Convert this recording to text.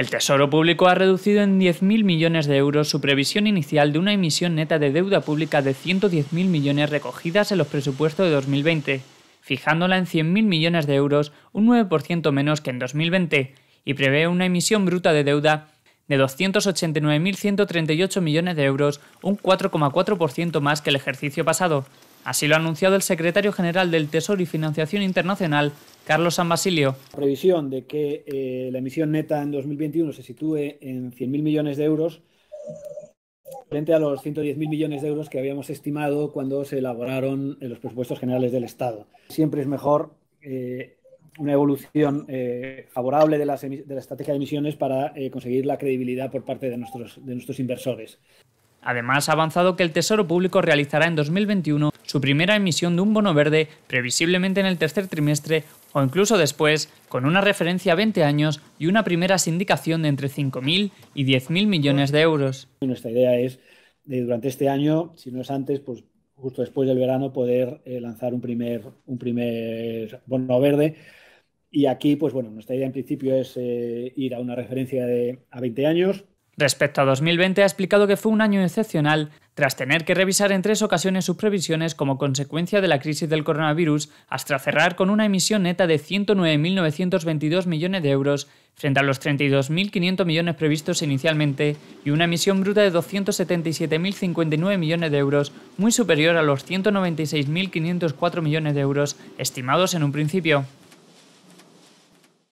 El Tesoro Público ha reducido en 10.000 millones de euros su previsión inicial de una emisión neta de deuda pública de 110.000 millones recogidas en los presupuestos de 2020, fijándola en 100.000 millones de euros, un 9% menos que en 2020, y prevé una emisión bruta de deuda de 289.138 millones de euros, un 4,4% más que el ejercicio pasado, Así lo ha anunciado el secretario general del Tesoro y Financiación Internacional, Carlos San Basilio. La previsión de que eh, la emisión neta en 2021 se sitúe en 100.000 millones de euros frente a los 110.000 millones de euros que habíamos estimado cuando se elaboraron los presupuestos generales del Estado. Siempre es mejor eh, una evolución eh, favorable de, de, la estrategia de emisiones para conseguir la credibilidad por parte de nuestros, de nuestros inversores. Además, ha avanzado que el Tesoro Público realizará en 2021 su primera emisión de un bono verde previsiblemente en el tercer trimestre o incluso después, con una referencia a 20 años y una primera sindicación de entre 5.000 y 10.000 millones de euros. Nuestra idea es, durante este año, si no es antes, pues justo después del verano, poder eh, lanzar un primer, un primer bono verde. Y aquí, pues bueno, nuestra idea en principio es eh, ir a una referencia de a 20 años, Respecto a 2020, ha explicado que fue un año excepcional tras tener que revisar en tres ocasiones sus previsiones como consecuencia de la crisis del coronavirus, hasta cerrar con una emisión neta de 109.922 millones de euros frente a los 32.500 millones previstos inicialmente y una emisión bruta de 277.059 millones de euros, muy superior a los 196.504 millones de euros estimados en un principio.